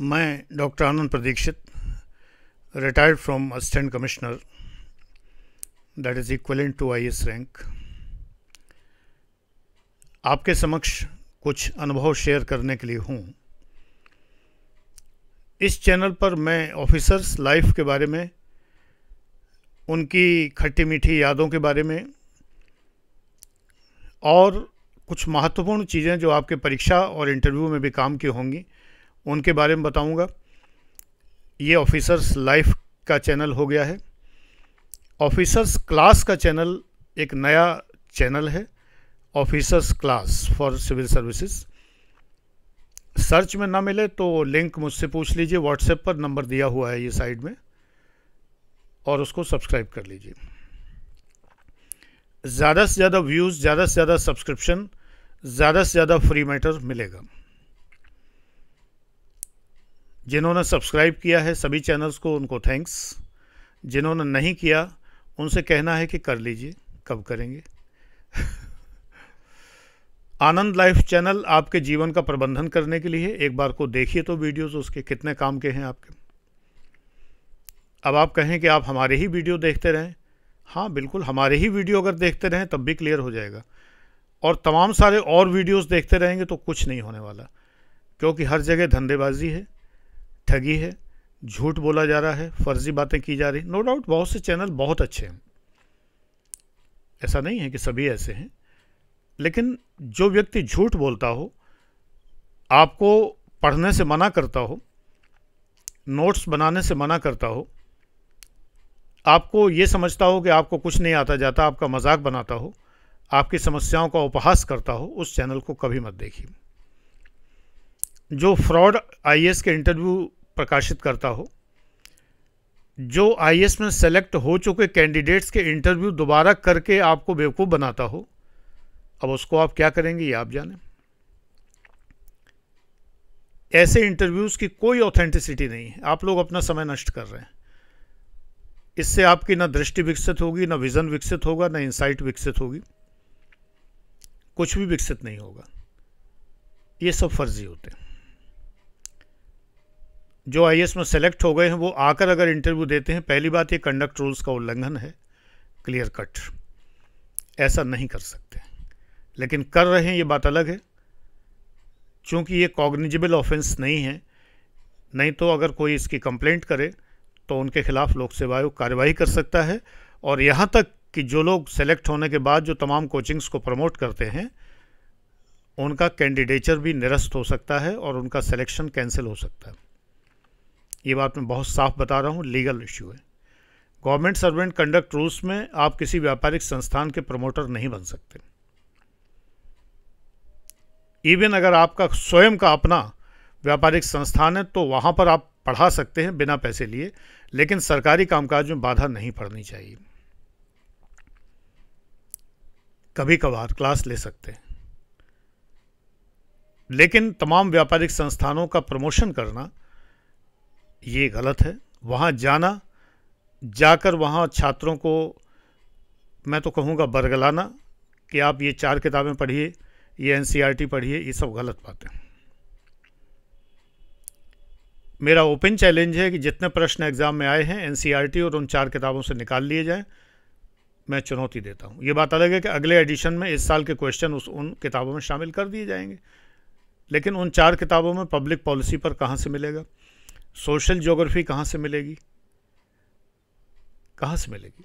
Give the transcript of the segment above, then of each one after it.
मैं doctor Anand Pradikshit retired from assistant commissioner that is equivalent to I rank आपके समक्ष कुछ अनुभव शेयर करने के लिए हूँ इस चैनल पर मैं ऑफिसर्स लाइफ के बारे में उनकी खट्टी मीठी यादों के बारे में और कुछ महत्वपूर्ण चीज़ें जो आपके परीक्षा और इंटरव्यू में भी काम की होंगी उनके बारे में बताऊंगा ये ऑफिसर्स लाइफ का चैनल हो गया है ऑफिसर्स क्लास का चैनल एक नया चैनल है officers class for civil services search में ना मिले तो लिंक मुझसे पूछ लीजिए व्हाट्सएप पर नंबर दिया हुआ है ये साइड में और उसको सब्सक्राइब कर लीजिए ज़्यादा से ज़्यादा व्यूज़ ज़्यादा से ज़्यादा सब्सक्रिप्शन ज़्यादा से ज़्यादा फ्री मैटर मिलेगा जिन्होंने सब्सक्राइब किया है सभी चैनल्स को उनको थैंक्स जिन्होंने नहीं किया उनसे कहना है कि कर लीजिए कब करेंगे आनंद लाइफ चैनल आपके जीवन का प्रबंधन करने के लिए एक बार को देखिए तो वीडियोस उसके कितने काम के हैं आपके अब आप कहें कि आप हमारे ही वीडियो देखते रहें हाँ बिल्कुल हमारे ही वीडियो अगर देखते रहें तब भी क्लियर हो जाएगा और तमाम सारे और वीडियोस देखते रहेंगे तो कुछ नहीं होने वाला क्योंकि हर जगह धंधेबाजी है ठगी है झूठ बोला जा रहा है फर्जी बातें की जा रही नो डाउट बहुत से चैनल बहुत अच्छे हैं ऐसा नहीं है कि सभी ऐसे हैं लेकिन जो व्यक्ति झूठ बोलता हो आपको पढ़ने से मना करता हो नोट्स बनाने से मना करता हो आपको ये समझता हो कि आपको कुछ नहीं आता जाता आपका मजाक बनाता हो आपकी समस्याओं का उपहास करता हो उस चैनल को कभी मत देखिए जो फ्रॉड आई के इंटरव्यू प्रकाशित करता हो जो आई में सेलेक्ट हो चुके कैंडिडेट्स के इंटरव्यू दोबारा करके आपको बेवकूफ़ बनाता हो अब उसको आप क्या करेंगे ये आप जाने ऐसे इंटरव्यूज़ की कोई ऑथेंटिसिटी नहीं है आप लोग अपना समय नष्ट कर रहे हैं इससे आपकी ना दृष्टि विकसित होगी ना विज़न विकसित होगा ना इंसाइट विकसित होगी कुछ भी विकसित नहीं होगा ये सब फर्जी होते हैं जो आई में सेलेक्ट हो गए हैं वो आकर अगर इंटरव्यू देते हैं पहली बात ये कंडक्ट रूल्स का उल्लंघन है क्लियर कट ऐसा नहीं कर सकते लेकिन कर रहे हैं ये बात अलग है क्योंकि ये कॉग्निजिबल ऑफेंस नहीं है नहीं तो अगर कोई इसकी कंप्लेंट करे तो उनके खिलाफ लोक सेवा आयोग कार्रवाई कर सकता है और यहाँ तक कि जो लोग सेलेक्ट होने के बाद जो तमाम कोचिंग्स को प्रमोट करते हैं उनका कैंडिडेचर भी निरस्त हो सकता है और उनका सिलेक्शन कैंसिल हो सकता है ये बात मैं बहुत साफ बता रहा हूँ लीगल इश्यू है गवर्नमेंट सर्वेंट कंडक्ट रूल्स में आप किसी व्यापारिक संस्थान के प्रमोटर नहीं बन सकते इवन अगर आपका स्वयं का अपना व्यापारिक संस्थान है तो वहाँ पर आप पढ़ा सकते हैं बिना पैसे लिए लेकिन सरकारी कामकाज में बाधा नहीं पड़नी चाहिए कभी कभार क्लास ले सकते हैं लेकिन तमाम व्यापारिक संस्थानों का प्रमोशन करना ये गलत है वहाँ जाना जाकर वहाँ छात्रों को मैं तो कहूँगा बरगलाना कि आप ये चार किताबें पढ़िए ये एन e पढ़िए ये सब गलत बातें मेरा ओपन चैलेंज है कि जितने प्रश्न एग्ज़ाम में आए हैं एन e और उन चार किताबों से निकाल लिए जाएँ मैं चुनौती देता हूँ ये बात अलग है कि अगले एडिशन में इस साल के क्वेश्चन उस उन किताबों में शामिल कर दिए जाएंगे लेकिन उन चार किताबों में पब्लिक पॉलिसी पर कहाँ से मिलेगा सोशल ज्योग्राफी कहाँ से मिलेगी कहाँ से मिलेगी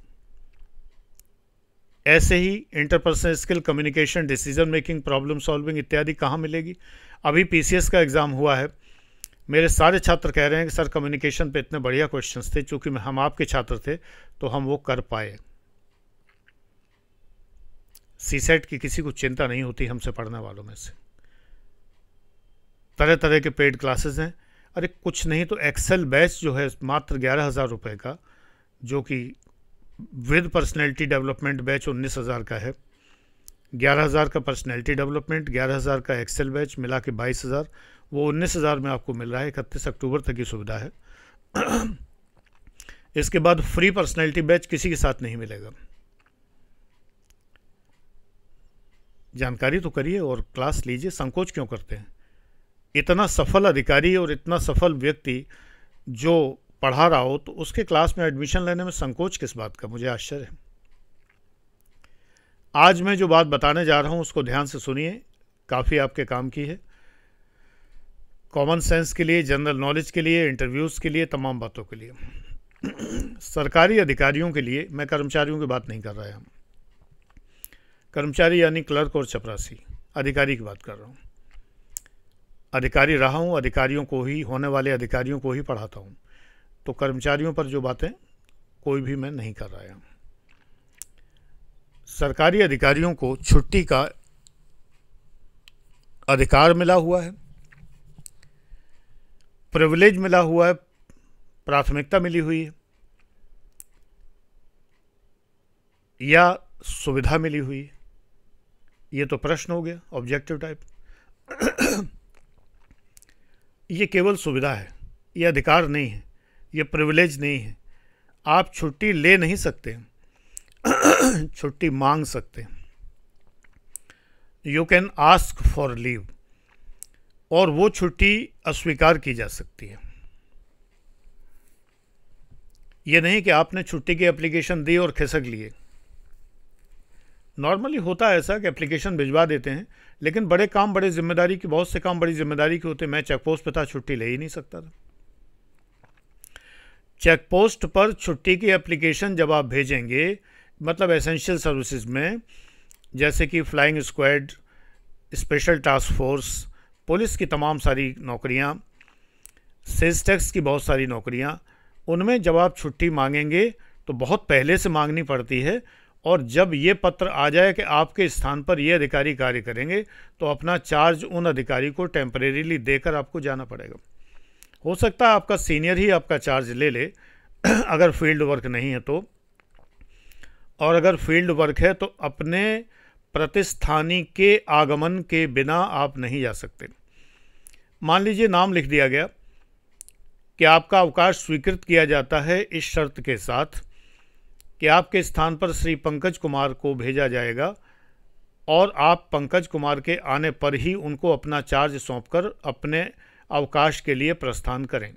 ऐसे ही interpersonal skill communication decision making problem solving इत्यादि कहाँ मिलेगी अभी पीसीएस का एग्ज़ाम हुआ है मेरे सारे छात्र कह रहे हैं कि सर कम्युनिकेशन पे इतने बढ़िया क्वेश्चंस थे चूंकि हम आपके छात्र थे तो हम वो कर पाए सीसेट e की किसी को चिंता नहीं होती हमसे पढ़ने वालों में से तरह तरह के पेड क्लासेस हैं अरे कुछ नहीं तो एक्सेल बैच जो है मात्र ग्यारह हज़ार रुपये का जो कि विद पर्सनैलिटी डेवलपमेंट बैच उन्नीस हज़ार का है ग्यारह हज़ार का पर्सनैलिटी डेवलपमेंट ग्यारह हज़ार का एक्सेल बैच मिला के बाईस हज़ार वो उन्नीस हज़ार में आपको मिल रहा है इकतीस अक्टूबर तक की सुविधा है इसके बाद फ्री पर्सनैलिटी बैच किसी के साथ नहीं मिलेगा जानकारी तो करिए और क्लास लीजिए संकोच क्यों करते हैं इतना सफल अधिकारी और इतना सफल व्यक्ति जो पढ़ा रहा हो तो उसके क्लास में एडमिशन लेने में संकोच किस बात का मुझे आश्चर्य है आज मैं जो बात बताने जा रहा हूँ उसको ध्यान से सुनिए काफ़ी आपके काम की है कॉमन सेंस के लिए जनरल नॉलेज के लिए इंटरव्यूज़ के लिए तमाम बातों के लिए सरकारी अधिकारियों के लिए मैं कर्मचारियों की बात नहीं कर रहा हूँ कर्मचारी यानी क्लर्क और चपरासी अधिकारी की बात कर रहा हूँ अधिकारी रहा हूँ अधिकारियों को ही होने वाले अधिकारियों को ही पढ़ाता हूँ तो कर्मचारियों पर जो बातें कोई भी मैं नहीं कर रहा सरकारी अधिकारियों को छुट्टी का अधिकार मिला हुआ है प्रिविलेज मिला हुआ है प्राथमिकता मिली हुई है या सुविधा मिली हुई है ये तो प्रश्न हो गया ऑब्जेक्टिव टाइप ये केवल सुविधा है ये अधिकार नहीं है ये प्रिविलेज नहीं है आप छुट्टी ले नहीं सकते छुट्टी मांग सकते you can ask for leave और वो छुट्टी अस्वीकार की जा सकती है ये नहीं कि आपने छुट्टी की एप्लीकेशन दी और खिसक लिए नॉर्मली होता है ऐसा कि एप्लीकेशन भिजवा देते हैं लेकिन बड़े काम बड़े जिम्मेदारी के बहुत से काम बड़ी जिम्मेदारी के होते मैं चेक पोस्ट पर था छुट्टी ले ही नहीं सकता था चेक पोस्ट पर छुट्टी की एप्लीकेशन जब आप भेजेंगे मतलब एसेंशियल सर्विसेज में जैसे कि flying squad special task force police की तमाम सारी नौकरियां सेल्स टैक्स की बहुत सारी नौकरियां उनमें जब आप छुट्टी मांगेंगे तो बहुत पहले से मांगनी पड़ती है और जब ये पत्र आ जाए कि आपके स्थान पर ये अधिकारी कार्य करेंगे तो अपना चार्ज उन अधिकारी को टेम्परेरीली देकर आपको जाना पड़ेगा हो सकता है आपका सीनियर ही आपका चार्ज ले ले अगर फील्ड वर्क नहीं है तो और अगर फील्ड वर्क है तो अपने प्रतिस्थानी के आगमन के बिना आप नहीं जा सकते मान लीजिए नाम लिख दिया गया कि आपका अवकाश स्वीकृत किया जाता है इस शर्त के साथ कि आपके स्थान पर श्री पंकज कुमार को भेजा जाएगा और आप पंकज कुमार के आने पर ही उनको अपना चार्ज सौंपकर अपने अवकाश के लिए प्रस्थान करें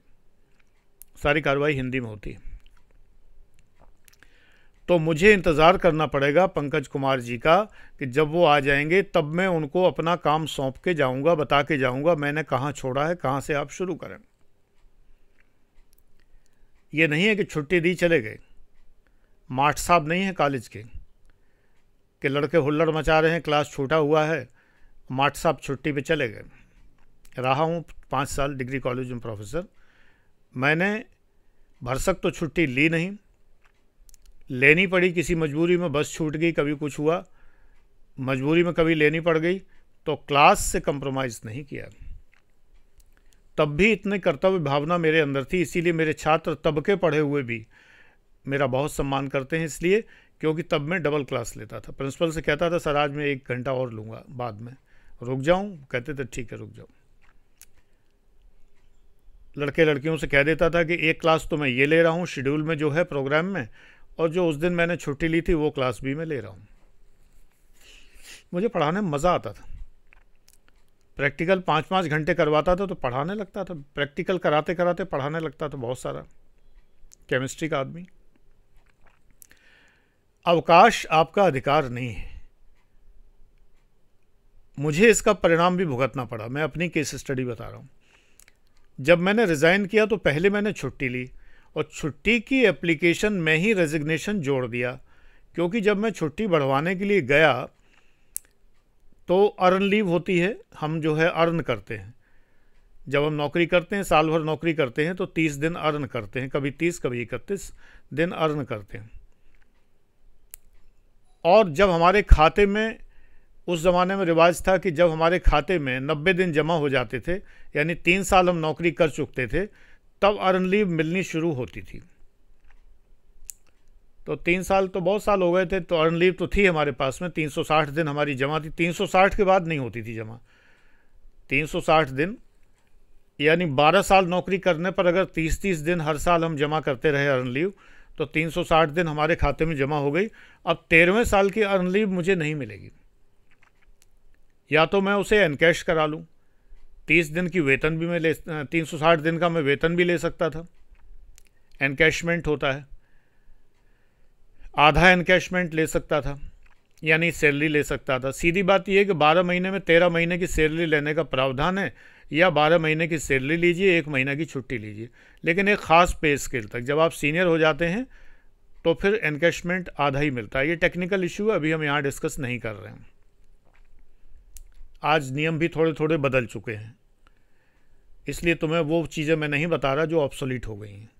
सारी कार्रवाई हिंदी में होती है तो मुझे इंतज़ार करना पड़ेगा पंकज कुमार जी का कि जब वो आ जाएंगे तब मैं उनको अपना काम सौंप के जाऊंगा बता के जाऊंगा मैंने कहाँ छोड़ा है कहाँ से आप शुरू करें ये नहीं है कि छुट्टी दी चले गए माठ साहब नहीं हैं कॉलेज के कि लड़के हुल्लड़ मचा रहे हैं क्लास छूटा हुआ है माठ साहब छुट्टी पे चले गए रहा हूँ पाँच साल डिग्री कॉलेज में प्रोफेसर मैंने भरसक तो छुट्टी ली नहीं लेनी पड़ी किसी मजबूरी में बस छूट गई कभी कुछ हुआ मजबूरी में कभी लेनी पड़ गई तो क्लास से कंप्रोमाइज़ नहीं किया तब भी इतने कर्तव्य भावना मेरे अंदर थी इसीलिए मेरे छात्र तबके पढ़े हुए भी मेरा बहुत सम्मान करते हैं इसलिए क्योंकि तब मैं डबल क्लास लेता था प्रिंसिपल से कहता था सर आज मैं एक घंटा और लूँगा बाद में रुक जाऊँ कहते थे ठीक है रुक जाऊँ लड़के लड़कियों से कह देता था कि एक क्लास तो मैं ये ले रहा हूँ शेड्यूल में जो है प्रोग्राम में और जो उस दिन मैंने छुट्टी ली थी वो क्लास भी मैं ले रहा हूँ मुझे पढ़ाने में मज़ा आता था प्रैक्टिकल पाँच पाँच घंटे करवाता था तो पढ़ाने लगता था प्रैक्टिकल कराते कराते पढ़ाने लगता था बहुत सारा केमिस्ट्री का आदमी अवकाश आपका अधिकार नहीं है मुझे इसका परिणाम भी भुगतना पड़ा मैं अपनी केस स्टडी बता रहा हूँ जब मैंने रिज़ाइन किया तो पहले मैंने छुट्टी ली और छुट्टी की एप्लीकेशन में ही रेजिग्नेशन जोड़ दिया क्योंकि जब मैं छुट्टी बढ़वाने के लिए गया तो अर्न लीव होती है हम जो है अर्न करते हैं जब हम नौकरी करते हैं साल भर नौकरी करते हैं तो तीस दिन अर्न करते हैं कभी तीस कभी इकतीस दिन अर्न करते हैं और जब हमारे खाते में उस ज़माने में रिवाज था कि जब हमारे खाते में नब्बे दिन जमा हो जाते थे यानी तीन साल हम नौकरी कर चुकते थे तब अर्न लीव मिलनी शुरू होती थी तो तीन साल तो बहुत साल हो गए थे तो अर्न लीव तो थी हमारे पास में 360 दिन हमारी जमा थी 360 के बाद नहीं होती थी जमा 360 दिन यानी 12 साल नौकरी करने पर अगर 30-30 दिन हर साल हम जमा करते रहे अर्न लीव तो 360 दिन हमारे खाते में जमा हो गई अब तेरहवें साल की लीव मुझे नहीं मिलेगी या तो मैं उसे एनकैश करा लूँ तीस दिन की वेतन भी मैं ले तीन सौ साठ दिन का मैं वेतन भी ले सकता था एनकैशमेंट होता है आधा एनकैशमेंट ले सकता था यानी सैलरी ले सकता था सीधी बात यह है कि बारह महीने में तेरह महीने की सैलरी लेने का प्रावधान है या बारह महीने की सैलरी लीजिए एक महीना की छुट्टी लीजिए लेकिन एक ख़ास पे स्केल तक जब आप सीनियर हो जाते हैं तो फिर एनकेशमेंट आधा ही मिलता है ये टेक्निकल इशू है अभी हम यहाँ डिस्कस नहीं कर रहे हैं आज नियम भी थोड़े थोड़े बदल चुके हैं इसलिए तुम्हें वो चीज़ें मैं नहीं बता रहा जो ऑप्सोलीट हो गई हैं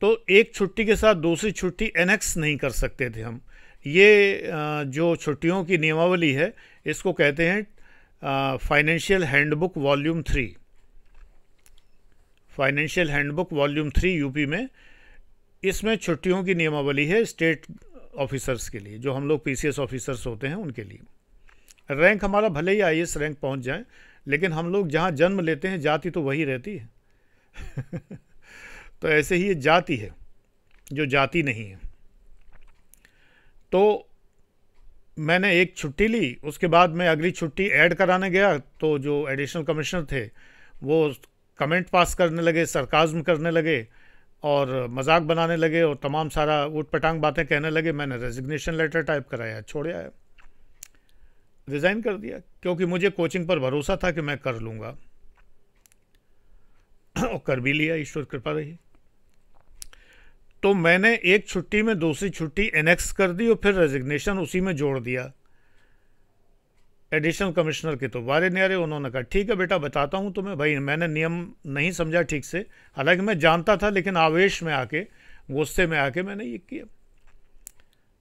तो एक छुट्टी के साथ दूसरी छुट्टी एनेक्स नहीं कर सकते थे हम ये जो छुट्टियों की नियमावली है इसको कहते हैं financial handbook volume three financial handbook volume three UP में इसमें छुट्टियों की नियमावली है स्टेट ऑफिसर्स के लिए जो हम लोग पीसीएस ऑफिसर्स होते हैं उनके लिए रैंक हमारा भले ही आई रैंक पहुंच जाए लेकिन हम लोग जहाँ जन्म लेते हैं जाति तो वही रहती है तो ऐसे ही ये जाति है जो जाति नहीं है तो मैंने एक छुट्टी ली उसके बाद मैं अगली छुट्टी ऐड कराने गया तो जो एडिशनल कमिश्नर थे वो कमेंट पास करने लगे सरकाज्म करने लगे और मजाक बनाने लगे और तमाम सारा उठ पटांग बातें कहने लगे मैंने रेजिग्नेशन लेटर टाइप कराया छोड़ आया रिज़ाइन कर दिया क्योंकि मुझे कोचिंग पर भरोसा था कि मैं कर लूँगा और कर भी लिया ईश्वर कृपा रही तो मैंने एक छुट्टी में दूसरी छुट्टी एनेक्स कर दी और फिर रेजिग्नेशन उसी में जोड़ दिया एडिशनल कमिश्नर के तो वारे न्यारे उन्होंने कहा ठीक है बेटा बताता हूँ तुम्हें भाई मैंने नियम नहीं समझा ठीक से हालांकि मैं जानता था लेकिन आवेश में आके गुस्से में आके मैंने ये किया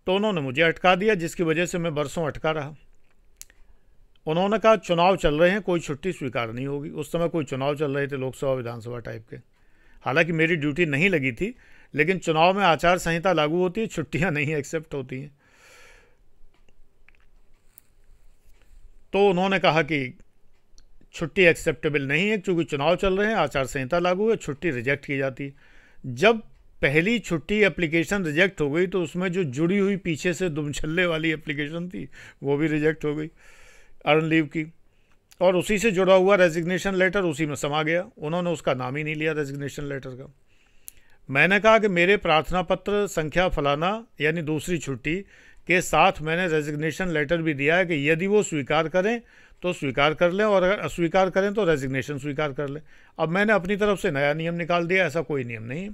तो उन्होंने मुझे अटका दिया जिसकी वजह से मैं बरसों अटका रहा उन्होंने कहा चुनाव चल रहे हैं कोई छुट्टी स्वीकार नहीं होगी उस समय कोई चुनाव चल रहे थे लोकसभा विधानसभा टाइप के हालांकि मेरी ड्यूटी नहीं लगी थी लेकिन चुनाव में आचार संहिता लागू होती है छुट्टियां नहीं एक्सेप्ट होती हैं तो उन्होंने कहा कि छुट्टी एक्सेप्टेबल नहीं है क्योंकि चुनाव चल रहे हैं आचार संहिता लागू है छुट्टी रिजेक्ट की जाती है जब पहली छुट्टी एप्लीकेशन रिजेक्ट हो गई तो उसमें जो जुड़ी हुई पीछे से दुमछल्ले वाली एप्लीकेशन थी वो भी रिजेक्ट हो गई अर्न लीव की और उसी से जुड़ा हुआ रेजिग्नेशन लेटर उसी में समा गया उन्होंने उसका नाम ही नहीं लिया रेजिग्नेशन लेटर का मैंने कहा कि मेरे प्रार्थना पत्र संख्या फलाना यानी दूसरी छुट्टी के साथ मैंने रेजिग्नेशन लेटर भी दिया है कि यदि वो स्वीकार करें तो स्वीकार कर लें और अगर अस्वीकार करें तो रेजिग्नेशन स्वीकार कर लें अब मैंने अपनी तरफ से नया नियम निकाल दिया ऐसा कोई नियम नहीं है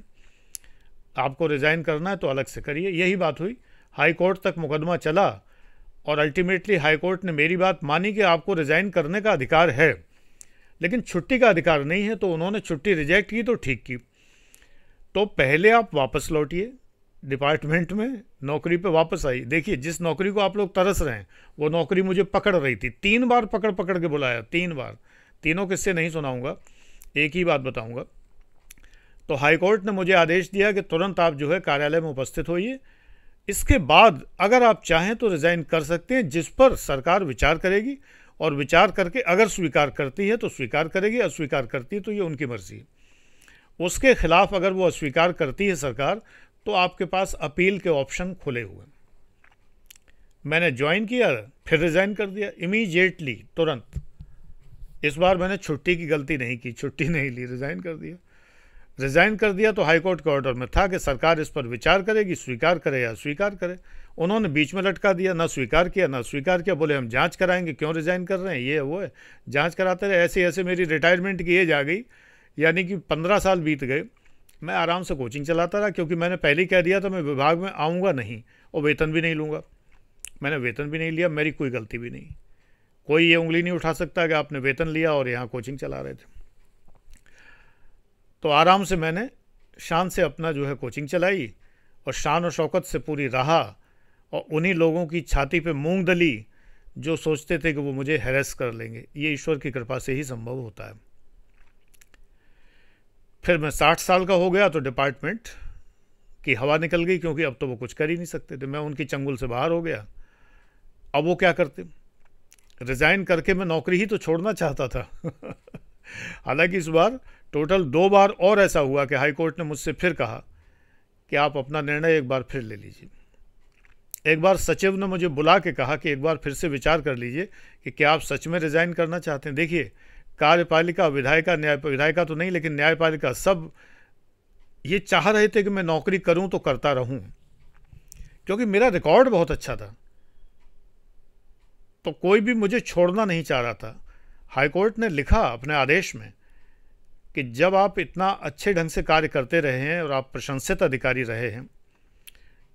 आपको रिज़ाइन करना है तो अलग से करिए यही बात हुई हाई कोर्ट तक मुकदमा चला और अल्टीमेटली हाई कोर्ट ने मेरी बात मानी कि आपको रिज़ाइन करने का अधिकार है लेकिन छुट्टी का अधिकार नहीं है तो उन्होंने छुट्टी रिजेक्ट की तो ठीक की तो पहले आप वापस लौटिए डिपार्टमेंट में नौकरी पे वापस आई देखिए जिस नौकरी को आप लोग तरस रहे हैं वो नौकरी मुझे पकड़ रही थी तीन बार पकड़ पकड़ के बुलाया तीन बार तीनों किस्से नहीं सुनाऊंगा एक ही बात बताऊंगा तो हाईकोर्ट ने मुझे आदेश दिया कि तुरंत आप जो है कार्यालय में उपस्थित होइए इसके बाद अगर आप चाहें तो रिज़ाइन कर सकते हैं जिस पर सरकार विचार करेगी और विचार करके अगर स्वीकार करती है तो स्वीकार करेगी अस्वीकार करती है तो ये उनकी मर्ज़ी है उसके खिलाफ अगर वो अस्वीकार करती है सरकार तो आपके पास अपील के ऑप्शन खुले हुए मैंने ज्वाइन किया फिर रिज़ाइन कर दिया इमीजिएटली तुरंत इस बार मैंने छुट्टी की गलती नहीं की छुट्टी नहीं ली रिज़ाइन कर दिया रिज़ाइन कर दिया तो हाईकोर्ट के ऑर्डर में था कि सरकार इस पर विचार करेगी स्वीकार करे या स्वीकार करे उन्होंने बीच में लटका दिया ना स्वीकार किया ना स्वीकार किया बोले हम जांच कराएंगे क्यों रिज़ाइन कर रहे हैं ये वो है जांच कराते रहे ऐसे ऐसे मेरी रिटायरमेंट की एज आ गई यानी कि पंद्रह साल बीत गए मैं आराम से कोचिंग चलाता रहा क्योंकि मैंने पहले ही कह दिया था मैं विभाग में आऊँगा नहीं और वेतन भी नहीं लूँगा मैंने वेतन भी नहीं लिया मेरी कोई गलती भी नहीं कोई ये उंगली नहीं उठा सकता कि आपने वेतन लिया और यहाँ कोचिंग चला रहे थे तो आराम से मैंने शान से अपना जो है कोचिंग चलाई और शान और शौकत से पूरी रहा और उन्हीं लोगों की छाती पे मूंग दली जो सोचते थे कि वो मुझे हैरेस कर लेंगे ये ईश्वर की कृपा से ही संभव होता है फिर मैं साठ साल का हो गया तो डिपार्टमेंट की हवा निकल गई क्योंकि अब तो वो कुछ कर ही नहीं सकते थे मैं उनकी चंगुल से बाहर हो गया अब वो क्या करते रिज़ाइन करके मैं नौकरी ही तो छोड़ना चाहता था हालांकि इस बार टोटल दो बार और ऐसा हुआ कि हाई कोर्ट ने मुझसे फिर कहा कि आप अपना निर्णय एक बार फिर ले लीजिए एक बार सचिव ने मुझे बुला के कहा कि एक बार फिर से विचार कर लीजिए कि क्या आप सच में रिज़ाइन करना चाहते हैं देखिए कार्यपालिका विधायिका न्याय विधायिका तो नहीं लेकिन न्यायपालिका सब ये चाह रहे थे कि मैं नौकरी करूं तो करता रहूं क्योंकि मेरा रिकॉर्ड बहुत अच्छा था तो कोई भी मुझे छोड़ना नहीं चाह रहा था हाईकोर्ट ने लिखा अपने आदेश में कि जब आप इतना अच्छे ढंग से कार्य करते रहे हैं और आप प्रशंसित अधिकारी रहे हैं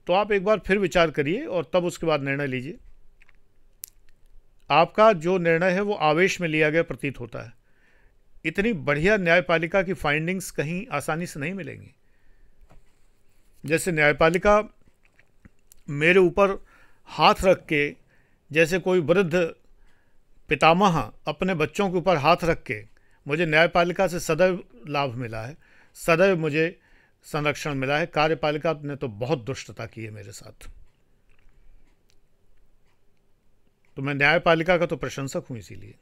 तो आप एक बार फिर विचार करिए और तब उसके बाद निर्णय लीजिए आपका जो निर्णय है वो आवेश में लिया गया प्रतीत होता है इतनी बढ़िया न्यायपालिका की फाइंडिंग्स कहीं आसानी से नहीं मिलेंगी जैसे न्यायपालिका मेरे ऊपर हाथ रख के जैसे कोई वृद्ध पितामह अपने बच्चों के ऊपर हाथ रख के मुझे न्यायपालिका से सदैव लाभ मिला है सदैव मुझे संरक्षण मिला है कार्यपालिका ने तो बहुत दुष्टता की है मेरे साथ तो मैं न्यायपालिका का तो प्रशंसक हूं इसीलिए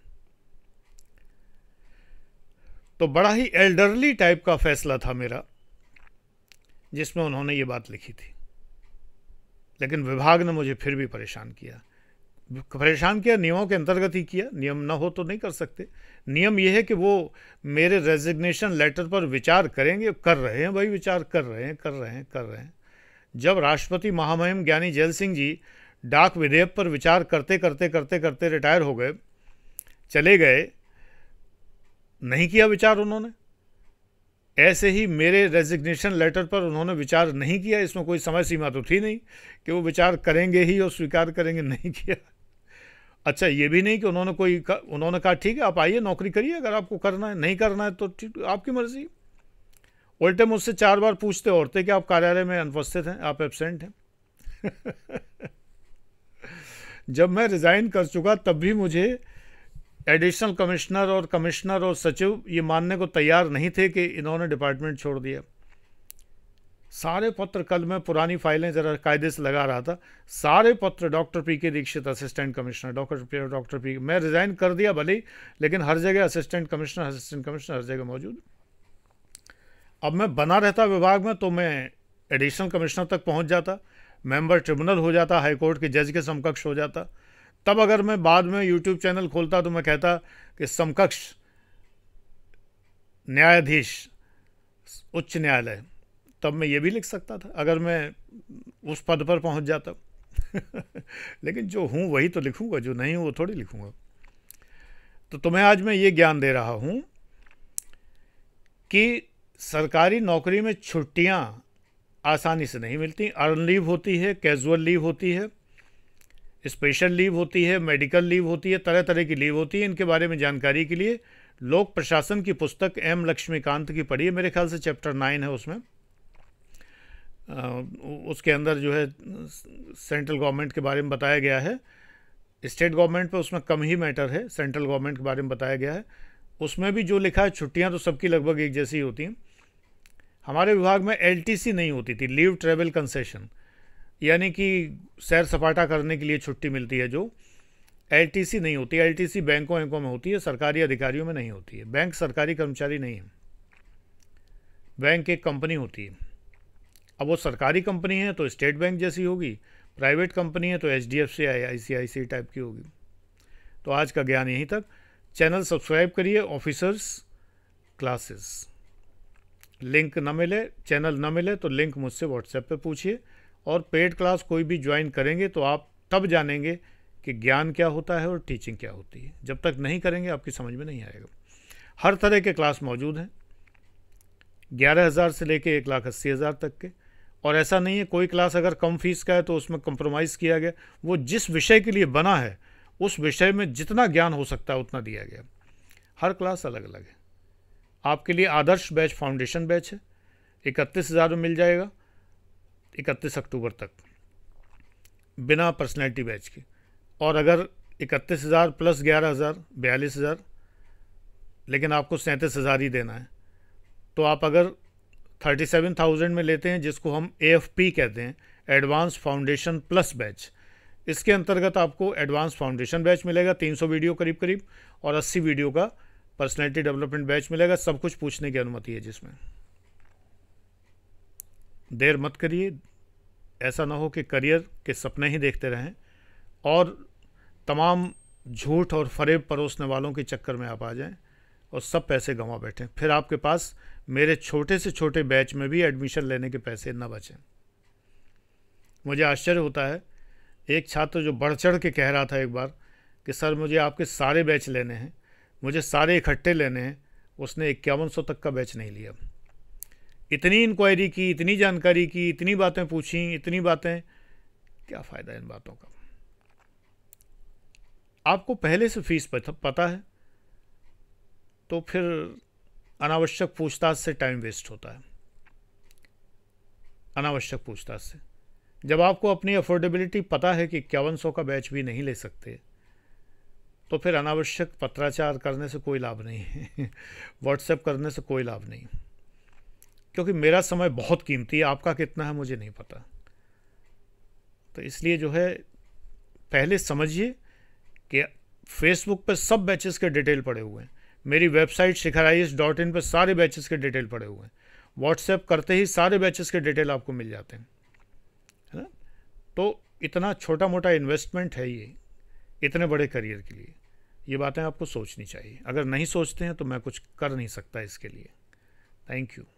तो बड़ा ही एल्डरली टाइप का फैसला था मेरा जिसमें उन्होंने ये बात लिखी थी लेकिन विभाग ने मुझे फिर भी परेशान किया परेशान किया नियमों के अंतर्गत ही किया नियम ना हो तो नहीं कर सकते नियम यह है कि वो मेरे रेजिग्नेशन लेटर पर विचार करेंगे कर रहे हैं भाई विचार कर रहे हैं कर रहे हैं कर रहे हैं जब राष्ट्रपति महामहिम ज्ञानी जैल सिंह जी डाक विधेयक पर विचार करते करते करते करते रिटायर हो गए चले गए नहीं किया विचार उन्होंने ऐसे ही मेरे रेजिग्नेशन लेटर पर उन्होंने विचार नहीं किया इसमें कोई समय सीमा तो थी नहीं कि वो विचार करेंगे ही और स्वीकार करेंगे नहीं किया अच्छा ये भी नहीं कि उन्होंने कोई कर, उन्होंने कहा ठीक है आप आइए नौकरी करिए अगर आपको करना है नहीं करना है तो ठीक आपकी मर्ज़ी उल्टे मुझसे चार बार पूछते और थे कि आप कार्यालय में अनुपस्थित हैं आप एबसेंट हैं जब मैं रिज़ाइन कर चुका तब भी मुझे एडिशनल कमिश्नर और कमिश्नर और सचिव ये मानने को तैयार नहीं थे कि इन्होंने डिपार्टमेंट छोड़ दिया सारे पत्र कल मैं पुरानी फाइलें ज़रा कायदे से लगा रहा था सारे पत्र doctor P K Dikshit assistant commissioner doctor doctor P मैं रिज़ाइन कर दिया भले ही लेकिन हर जगह असिस्टेंट कमिश्नर असिस्टेंट कमिश्नर हर जगह मौजूद अब मैं बना रहता विभाग में तो मैं एडिशनल कमिश्नर तक पहुंच जाता मेंबर ट्रिब्यूनल हो जाता हाईकोर्ट के जज के समकक्ष हो जाता तब अगर मैं बाद में यूट्यूब चैनल खोलता तो मैं कहता कि समकक्ष न्यायाधीश उच्च न्यायालय तब मैं ये भी लिख सकता था अगर मैं उस पद पर पहुंच जाता लेकिन जो हूँ वही तो लिखूँगा जो नहीं हूँ वो थोड़ी लिखूँगा तो तुम्हें आज मैं ये ज्ञान दे रहा हूँ कि सरकारी नौकरी में छुट्टियाँ आसानी से नहीं मिलती अर्न लीव होती है कैजुअल लीव होती है स्पेशल लीव होती है मेडिकल लीव होती है तरह तरह की लीव होती है इनके बारे में जानकारी के लिए लोक प्रशासन की पुस्तक एम लक्ष्मीकांत की पढ़ी है मेरे ख्याल से चैप्टर नाइन है उसमें उसके अंदर जो है सेंट्रल गवर्नमेंट के बारे में बताया गया है स्टेट गवर्नमेंट पर उसमें कम ही मैटर है सेंट्रल गवर्नमेंट के बारे में बताया गया है उसमें भी जो लिखा है छुट्टियाँ तो सबकी लगभग एक जैसी होती हैं हमारे विभाग में एल नहीं होती थी लीव ट्रेवल कंसेशन यानी कि सैर सपाटा करने के लिए छुट्टी मिलती है जो एल नहीं होती एलटीसी बैंकों वैंकों में होती है सरकारी अधिकारियों में नहीं होती है बैंक सरकारी कर्मचारी नहीं है बैंक एक कंपनी होती है अब वो सरकारी कंपनी है तो स्टेट बैंक जैसी होगी प्राइवेट कंपनी है तो H D F C I I C I C type की होगी तो आज का ज्ञान यहीं तक चैनल सब्सक्राइब करिए ऑफिसर्स क्लासेस लिंक ना मिले चैनल ना मिले तो लिंक मुझसे व्हाट्सएप पे पूछिए और पेड क्लास कोई भी ज्वाइन करेंगे तो आप तब जानेंगे कि ज्ञान क्या होता है और टीचिंग क्या होती है जब तक नहीं करेंगे आपकी समझ में नहीं आएगा हर तरह के क्लास मौजूद हैं ग्यारह हज़ार से लेके एक लाख अस्सी हज़ार तक के और ऐसा नहीं है कोई क्लास अगर कम फीस का है तो उसमें कंप्रोमाइज़ किया गया वो जिस विषय के लिए बना है उस विषय में जितना ज्ञान हो सकता है उतना दिया गया हर क्लास अलग अलग है आपके लिए आदर्श बैच फाउंडेशन बैच है इकतीस हज़ार में मिल जाएगा इकतीस अक्टूबर तक बिना पर्सनैलिटी बैच के और अगर इकतीस हज़ार प्लस ग्यारह हज़ार बयालीस हज़ार लेकिन आपको सैंतीस हज़ार ही देना है तो आप अगर थर्टी सेवन थाउजेंड में लेते हैं जिसको हम ए एफ पी कहते हैं एडवांस फाउंडेशन प्लस बैच इसके अंतर्गत आपको एडवांस फाउंडेशन बैच मिलेगा तीन सौ वीडियो करीब करीब और अस्सी वीडियो का पर्सनैलिटी डेवलपमेंट बैच मिलेगा सब कुछ पूछने की अनुमति है जिसमें देर मत करिए ऐसा ना हो कि करियर के सपने ही देखते रहें और तमाम झूठ और फरेब परोसने वालों के चक्कर में आप आ जाएं और सब पैसे गंवा बैठें फिर आपके पास मेरे छोटे से छोटे बैच में भी एडमिशन लेने के पैसे न बचें मुझे आश्चर्य होता है एक छात्र जो बढ़ चढ़ के कह रहा था एक बार कि सर मुझे आपके सारे बैच लेने हैं मुझे सारे इकट्ठे लेने हैं उसने इक्यावन सौ तक का बैच नहीं लिया इतनी इंक्वायरी की इतनी जानकारी की इतनी बातें पूछी इतनी बातें क्या फ़ायदा इन बातों का आपको पहले से फीस पता है तो फिर अनावश्यक पूछताछ से टाइम वेस्ट होता है अनावश्यक पूछताछ से जब आपको अपनी अफोर्डेबिलिटी पता है कि इक्यावन सौ का बैच भी नहीं ले सकते तो फिर अनावश्यक पत्राचार करने से कोई लाभ नहीं है व्हाट्सएप करने से कोई लाभ नहीं क्योंकि मेरा समय बहुत कीमती है आपका कितना है मुझे नहीं पता तो इसलिए जो है पहले समझिए कि फेसबुक पर सब बैचेस के डिटेल पड़े हुए हैं मेरी वेबसाइट शिखराइस डॉट इन पर सारे बैचेस के डिटेल पड़े हुए हैं व्हाट्सएप करते ही सारे बैचेस के डिटेल आपको मिल जाते हैं है ना तो इतना छोटा मोटा इन्वेस्टमेंट है ये इतने बड़े करियर के लिए ये बातें आपको सोचनी चाहिए अगर नहीं सोचते हैं तो मैं कुछ कर नहीं सकता इसके लिए थैंक यू